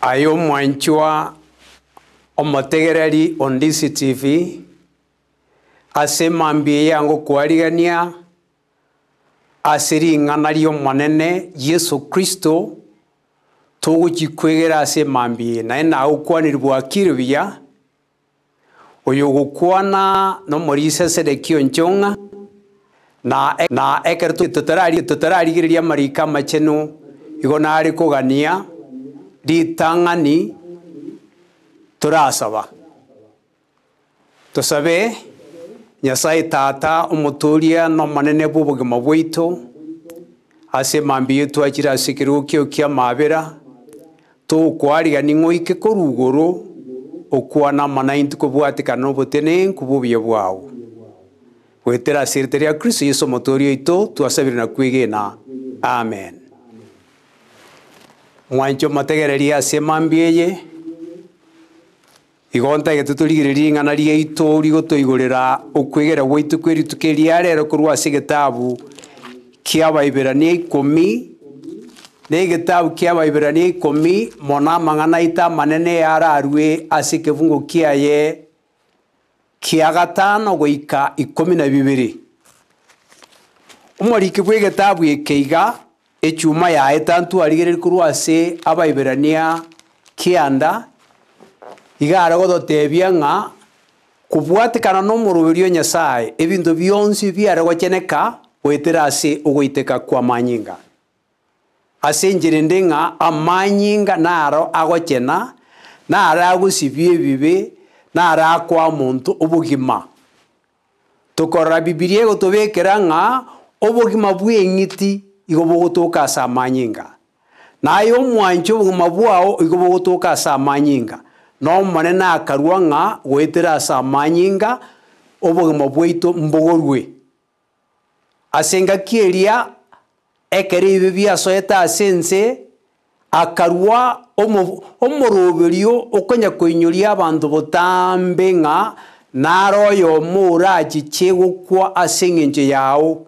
ayo mwanchwa omotegereri on DCTV ase mambie yango kwarigania ase ring'ana ria omonene yesu kristo togochikwegera ase mambie naye nago kwaniri bwakire buya oyo gokwana nomorise serekio nchong'a na, e, na ekero totararigereria marika machenu igo nari gania ritang'ani turasaba tusabe nyasaye tata umuturia no manene bubugima bwaitu ase mambi yetu achire ase kirukio kia mabira tukwariani ng'oike koru iguru okwana manainti kobwatikana obotene nkububia bwago gwetera ase rite ria kristo yesu omoturia oito twasabire na kwigina amen mwancho mategereria ase mambieye igonta getu turigiririe ng'ana ria itu rigutwigurira ukwigera gwaitu kwiritukiria arero korwa ase gitabu kia baibirania ikumi ni gitabu kia baibirania ikumi mona mang'ana ita manene yararue ase kibungu kiaye kia gatano goika ikumi na bibiri umoriki bwa egitabu ikiiga echuma yaye tantwarigererekorwa ase abaiberania kianda igare gototebia ng'a kobwatekana na omoroberi nyasaye ebinto bionsi biare gocheneka goetera ase ogoiteka kwa manyinga ase enchere nde ng'a amanyinga naro agochena nare agosibia ebibe nare akwa monto obogima tokorora bibiria egotobekera ng'a obogima bwa eng'iti igo bogotoka ase manyinga naye omwanche obogima bwao igo bogotoka saa no nomone nakarwa ng'a goetera ase amanyinga obogima bwaito mbogorwe ase engaki eria ekere ebi biasoete ase ense akarwa omoroberio okonya koinyoria abanto botambe ng'a naro oyo chegokwa ase eng'encho yago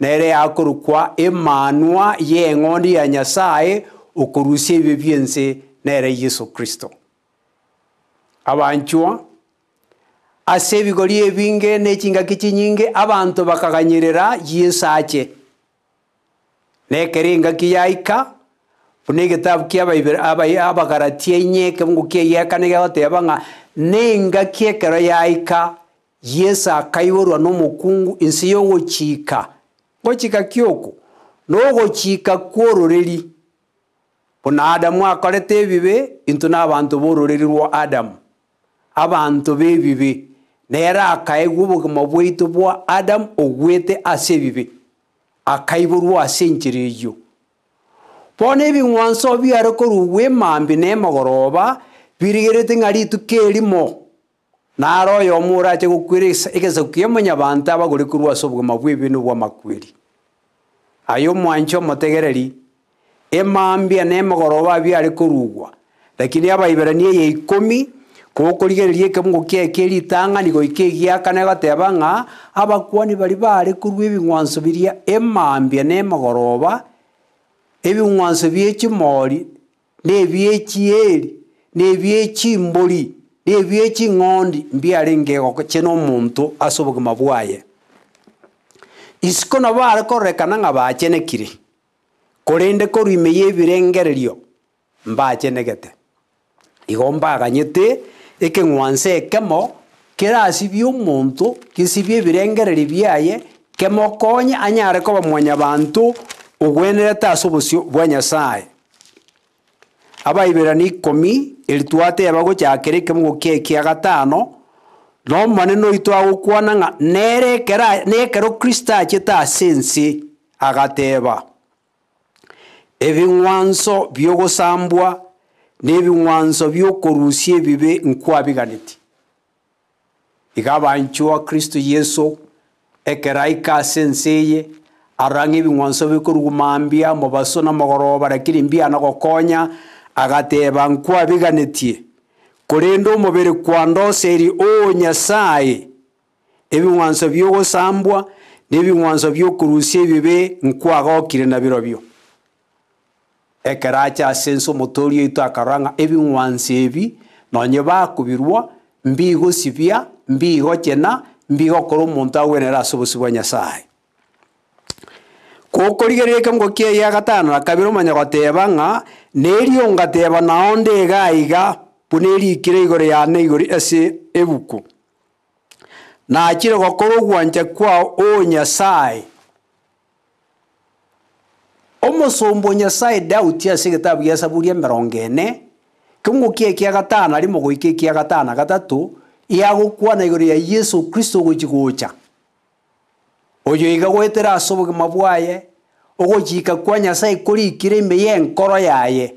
nere yakorukwa emanwa ngondi ya nyasaye okorusia ebio byense nere yesu kristo abanchwa ase ebigori ebinge na echingaki chinyinge abanto bakaganyerera yesu ache nekere engaki yaika buna egetabu kia abagaratia enyeke ngokia yeka ne ng'a na engaki ekero yaika yesu akaiborwa na omokungu ense chika gochika kioko nogochika kuororeri ona adamu akorete ebibe into na abantu bororeri rwa adamu abantu bebibe nera akaegwa obogima bwaito bwa adamu ogwete ase ebibe akaiborwa ase enchera eyo bono ebing'wanso biare korwa emambi na emogoroba birigerete ng'a rituko erimo naro oyo omo orache gokwera egesaku kia emonyabante abagore ase obogima bwa ebi nobwa amakweri ayo mwancho motegereri emambia na emogoroba biare korugwa lakini iberanie ye ikumi gokorigereria ekemungu kiekeri itang'ani goika egiakana egateba ng'a abakwani bari bare kurwe ebing'wanso biria emambia na emogoroba ebing'wanso bia echimori na ebia echieri na ebia echimbori na ebia eching'ondi mbiare ngegoko chino omonto ase obogima bwaye isiko nabo arekorekana ng'a bachenekire korende korwaime ya ebirengererio mbachenegete igo mbaganyete ekeng'wanse ekemo kerasibie omonto kisibie ebirengereri biaye kemo konye anyare koba mwanya banto ogwenerete ase obosio bwa nyasaye abaiberani ikomi eritwate aba gochakera ekemo gokia ekia gatano no mwane no itu agukwananga nerekera nekero kristo achita asense agateba ebinywanso byogosambwa n'ebinywanso byokorusia ebibe nkwabiganeti iga abanchu a kristo yesu ekera ika asense eye arang'a ebinywanso bikorugumambia mobaso na mogoroba lakini mbiana gokonya agateba nkwabiganetie kulinda umubiri kwa ndoseri uu nyasaye ebing'wanso byogosambwa n'ebing'wanso byokurusia ebibe nkwagokire nabiro byo ekeracha ase nse omotori oito akaroranga ebing'wanso ebi nonye bakubirwa mbigosibia mbigokena mbigokora omonto agwenera ase obosi bwa nyasaye gokorigerera ekengo kia gatano nakabira omanya goteba ng'a nerio ngateba naonde iga iga kire igoro ya neigori ase ebuku akire gokora ogwanja kwa oo nyasaye omosombo nyasaye dauti ase egetabu gia saburi emerongo ene kĩongo kĩa gatana rimo arĩ mũgũikĩ gatana gatatu ya ya na igũrũ ya yesu kristo oyo iga gwetera asobũge mabwaye ũgũchika kwa nyasaye kire ime ya enkoro yaye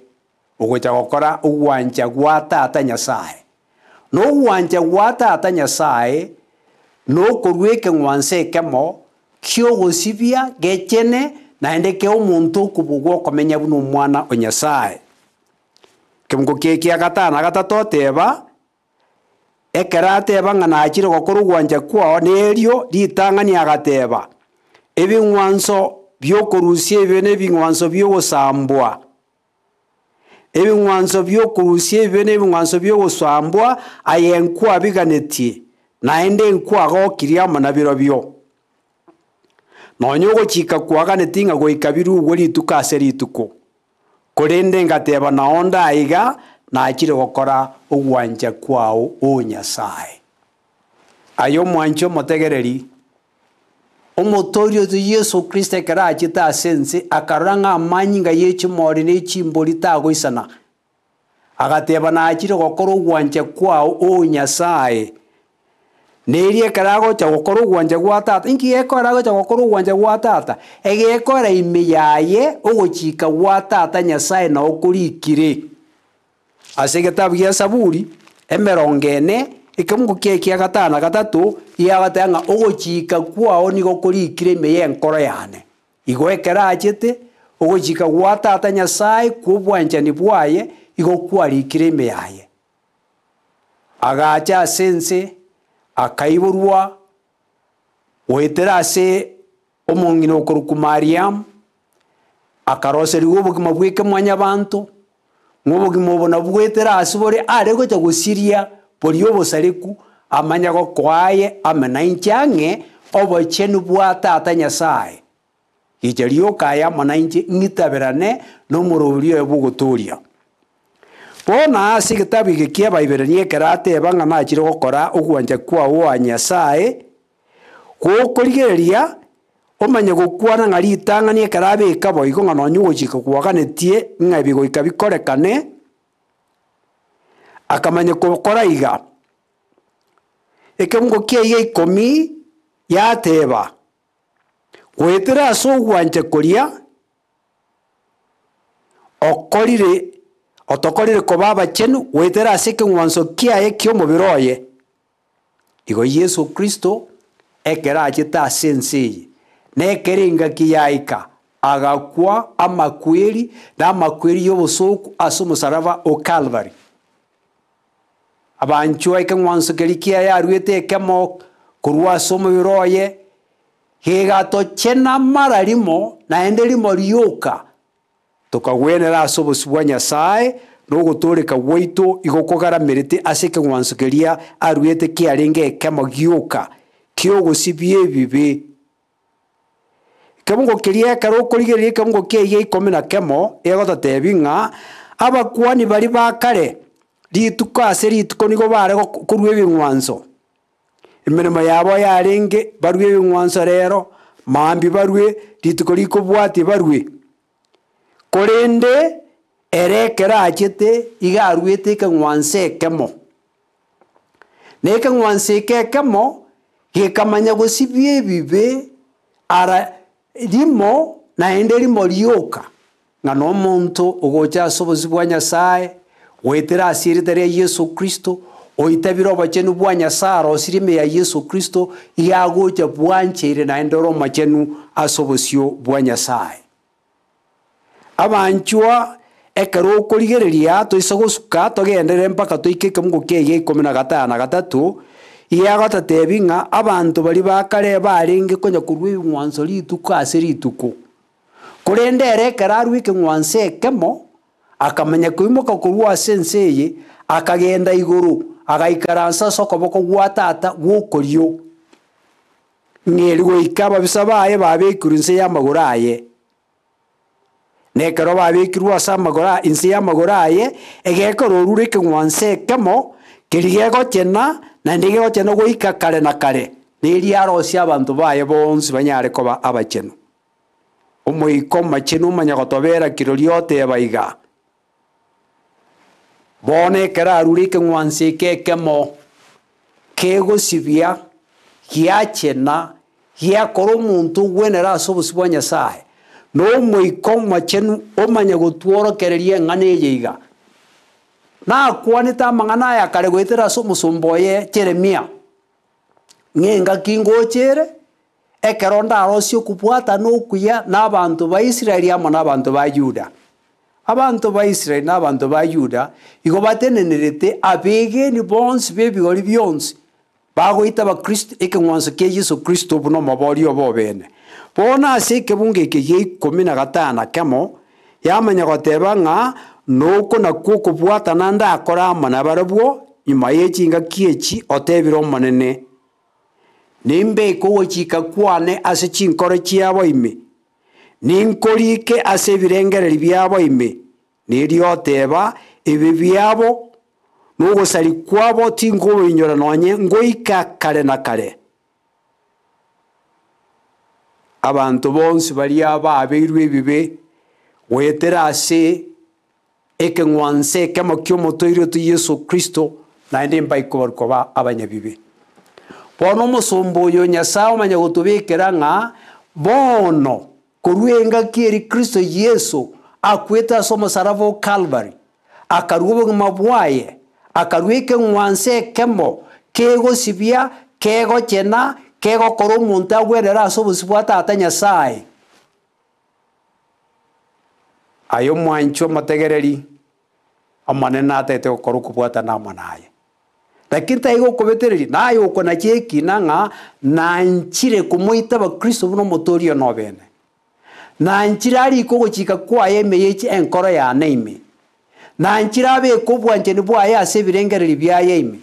ugwita gokora uwanja gwa tata nyasaye no uwanja gwa tata nyasaye no kurweke ngwanse kemo kio gosibia gechene naende ke omuntu kubugwa okomenya buna omwana onyasaye kemgo keke agatano agatato oteba ekera ateba ng'a nachire gokora ogwanja kwao nerio ritang'ani agateba ebing'wanso biokorusia ebio na ebing'wanso biogosambwa ebing'wanso byokorusia ebibe na ebing'wanso byogosambwa aye nkwa biganetie naende nkwagokiri amo na bio nonya ogochika kwaganeti ng'a goika ugwo rituko ase rituko korende ngateba nao ndaiga nachire gokora ogwancha kwao o nyasaye aye omwanche omotegereri omotorio oyo yesu kristo ekero achete ase ense akarora ng'a amanyi ngai echimori na echimbori tagoisana agateba nachire gokora ogwanja kwago oo nyasaye neri ekero agocha gokora ogwanja gwa tata inki gekora agocha gokora ogwanja gwa tata egekoera ime yaye ogochika gwa tata nyasaye na okorikire ase egetabu gia saburi emerongo ene kye kye gatana gatatu ya gatanga ugucika kwao nigo kurikire ye nkoro yane igwekera ajite ugucika gwatata nyasaye ni bwaye igo kwarikire yaye agacha sense akaiburwa oeterase ase omong'ina okoruku mariam akaroseriwa obogima bweke mwanya banto ng'obogima obo bwetera ase bore are gocha gosiria bori obosareku amanya gokoaye amena inchiang'e ange nibwate bwatata nyasaye gicha riokaya amona inche ng'itaberane na omorobiri oyo bogotoria bono ase egetabu ege kia abaiberania ekero ateba ng'a nachire gokora ogwancha kwago oa nyasaye gokorigereria omanye gokwana ng'a ritang'ani ekero abeka boigo ng'a nonye ogochika kwaaganetie ng'a ebigoika bikorekane akamanya kokora iga eke mungu kia iga ikomi yateba ase asugwanje koria okorire otokorire koba abachenu gwitira ase ekeng'wanso kiaye kia omobere oye igo yesu kristo ekere achete ase ense eye na ekere engaki yaika agakwa amakweri na amakweri y'obosuku ase omusaraba okalvari abanchwa ike ng'wanso keri kiaya arwete ekemo ase omobere oye gegato chenamara rimo naende rimo rioka tokagwenera ase obosi bwa nyasaye rogotoreka gwaito igokogaramерete ase ekeg'wanso keria arwete kiarenge ekemo gioka kiogosibia ebibe kebongo keria ekero okorigereria ekebongo kia ikomi na kemo egotatebi ng'a abakwani bari bakare rituko rituko nigo barego korwa ebing'wanso emeremo yabo yarenge barwe ebing'wanso rero maambi barwe rituko rikobwatia barwe korende ere achete iga arwete ekeng'wanso ekemo na ekeng'wanso eke ekemo gekamanya gosibia ebibe ara rimo naende rimo rioka ng'ana omonto ogocha bwa nyasaye wetera asieretera yesu kristo oitabire obachenu bwa nyasara osirime ya yesu kristo igagocha bwancheire naende ore omachenu ase obosio bwa nyasaye abanchwa ekero okorigereria toise gosuka togendere mpaka toikeke mogoka ikomi na gatano gatatu iga gotatebi ng'a abanto bari bakare barenge konya korwa ebing'wanso rituko ase rituko korende ere ekero arwa eking'wanso ekemo akamenya kuimoka kurwa senseye akagenda iguru agaikaransa soko boko gwatata gukoryo ngerwo ikaba bisabaye babekuru nse maguraye nekero babekirwa ase amagora ya maguraye aye rurike orure kemo ekemo keri na naende gegochena goika kare na kare neri arosia abanto baye bonsi banyare ko abacheno omoika omachene omanya gotobera kiro riote bone kerarure keng'wanse kekemo kegosibia giachena giakorwo omonto ogwenera ase obosi bwa nyasaye na omoiko omachenu omanye gotworokereria eng'ana eyeiga nakwanete amang'ana aya kare goetera ase omosumba oye jeremia ng'enga kingochire ekero ndaro okobwata na okuya na abanto ba isiraeli amo na abanto ba juda abanto ba isirayeli n'abantu ba yuda igo batenenerete abegeni bonsi bebigori bionsi bagoita abakristo ekeng'wanso kia yesu kristo bono maborio bobene bono ase ekebunga eke gia ikomi na gatano kemo yamanya goteba ng'a noko nakwo okobwatana ndakora amana bare nyuma ya echinga kiechi otebire omonene nimbeka ogochika kwane ase chinkoro chiabo ime ninkorike ase ebirengereri biabo ime nirio oteba ebi biabo nogosari kwabo tinkobinyora nonye ngoika kare na kare abantu bonsi baria babeirwe ebibe goetera ase ekeng'wanse ekemo kia omotoire otu yesu kristo naende mbaikobarukwa ba abanyabibe bono omosumba oyo nyasaye omanya gotubekera ng'a bono koruenga kieri kristo yesu akwete ase omosarabo calvary akarua obogima bwaye akarwa ekeng'wansa ekemo kegosibia kegochena kegokora omonto abwerere ase obosi bwa nyasaye aye omwanchi omotegereri omonene atete gokora okobwatana amo naye lakini taiga okobetereri naye okona ekina ng'a nanchire komoita abakristo buna omotorio nobene na nanchire ariko gochika kwayemeye yechi enkoro yane ime nanchire abeka obwanchani bwaye ase ebirengereri biaye ime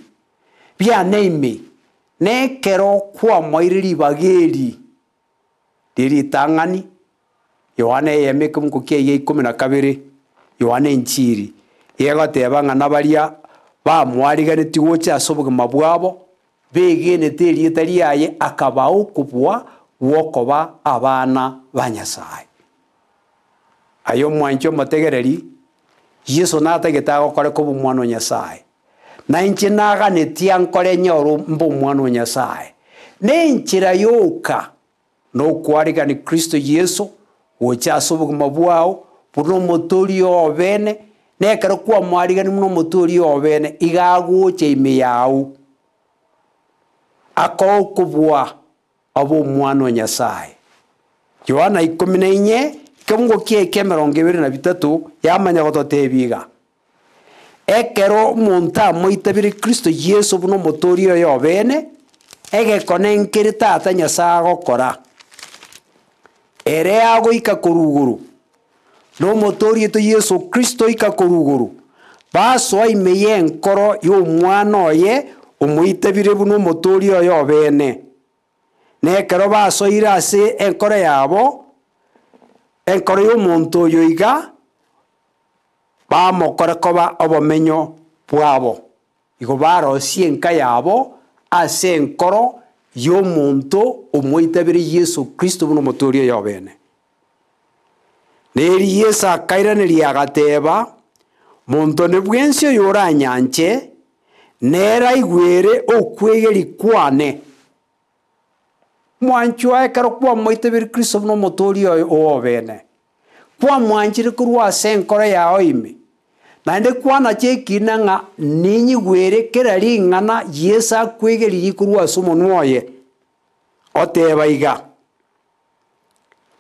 biane ime na ekero kwamoire ribaga eri riritang'ani kum ko ke ye kum na kabere yohana enchiri yegoteba ng'ana baria bamwariganeti gocha ase obogima bwabo begenete erieta riaye akabao okobua gwokoba abana ba ayo mwancho motegereri yesu nategetaagokore kobwa omwana onyasaye na inche naaganetie nkore nyoru mba omwana onyasaye na enchera yoka nokwarigani kristo yesu gocha ase obogima bwago buna omotori obene nekero kwamwarigani buna omotori obene iga agocha ime yago akoo kobwa oba omwana onyasaye yohana ikumi na inye kĩmũgo kĩa ikemero ebere na bitatũ yamanyagoto tebiga ekero omonto amoitabire kristo yesu buna omotori oyo obene egekone nkĩrĩ tata nyasaye agokora ere yagoika kũrugũrũ no omotũũrietũ yesu kristo oika kũrugũrũ basoa ime enkoro ya omwana oye omoitabire buna omotori oyo obene na ekero basoire ase enkoro yabo enkoro ya omonto oyo iga bamokore koba obomenyo bwabo igo barosie enka yabo ase enkoro ya omonto omwitabire yesu kristo buna omotoria oyo bene neri yesu akairanirie agateba monto ne bwensi å yå å ranyanche nera igwä rä kwane mwanchi wae kero kwa kristo buna omotori oyo oobene kwamwanchire korwa ase enkoro yao ime naende kwana chekina ng'a ninyigwere kera ring'ana yesu akwegeririe ase omonwe oye oteba iga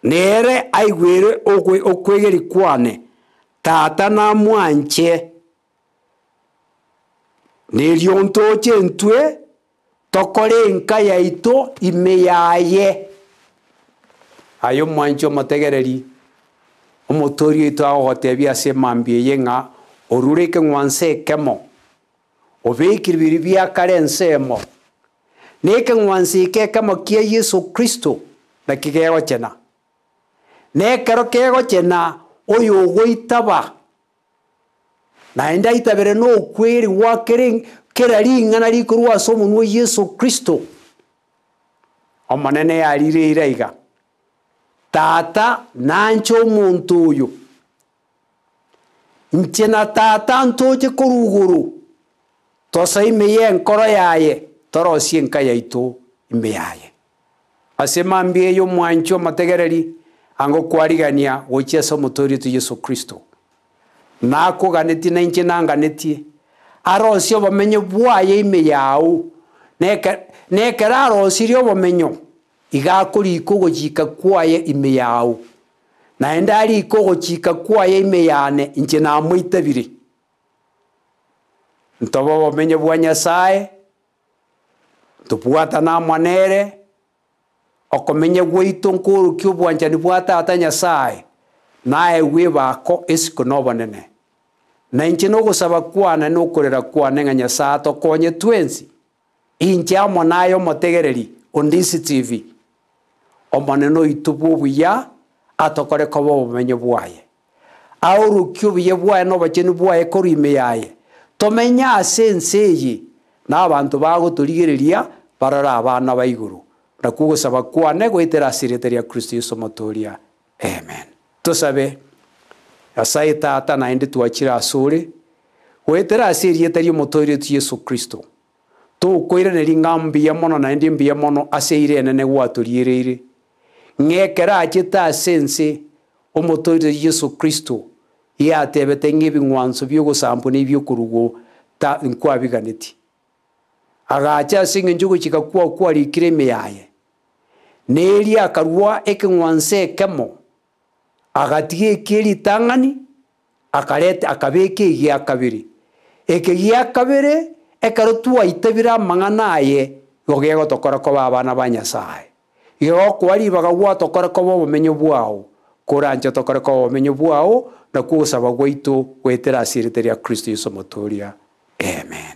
nere aigwere okwegeri kwane tata na mwanche neriontoche ntue tokore nka yaitå ime yaye ayo mwanji omotegereri omotori oito agogotebia ase emambia eye ng'a orureke kemo ekemo obeikire biri biakare ense emo na ekeng'wansi ike ekemo kia yesu kristo naki gegochena na ekero kegochena oyo ogoitaba naende aitabere na okweri gwakere kera ring'ana rikorwo ase omonwe yesu kristo omonene yarireire iga tata nanche omonto oyo nche na tata ntoche korugoro tosa ime ye enkoro yaye torosie enka yaito ime yaye ase mambia eyo mwanche omotegereri ango kwarigania gochia ase omotoritu yesu kristo nakoganetie na inche nanganetie na aronsie obomenyo bwaye ime yago nekera aronsire obomenyo iga akorika ogochika kwaye ime yago naende arika ogochika kwaye ime yane inche namoitabire ntoba obomenyo bwa nyasaye ntobwata namwanere okomenya gwaito nkorokia obwanchani bwa tata nyasaye naye bwebako esiko nobonene na inche nogosaba kwana na okorera kwana ng'a nyasaye tokonye twensi inche amo nayo omotegereri ondisi tv omone noitwe bwa obuya atokore koba obumenyo bwaye aorokie obuya bwaye na obacheni bwaye korwa yaye tomenya ase ense eye na abanto bagotorigereria barora abana ba iguru nakuo kwane goetera asirete ria kristo yesu omotoria amen tosabe asae tata naende twachire asore gwetera ase erietari omotoiretu yesu kristo tokwiraneri ng'a mbuya mono naende mbuya mono ase ire enene gwatoriereire ng'ekera achete ase ense omotoiretu yesu kristo yatebete ng'a ebing'wanso biogosambu na ebiokorugo nkwabiganeti agacha ase eng'enchogo chika kwao kwarikire yaye neri akarua eking'wanso ekemo agatiga ekeri itang'ani akareta akabeka egia kabiri ekegia kabiri ekero twaitabire amang'ana aye igo gegotokora koba abana ba nyasaye igo kwaribaga koba obomenyo bwago korancha tokore koba obomenyo bwago nakuo gosaba gwaitu gwetera asirete ria kristo yesu omotoria amen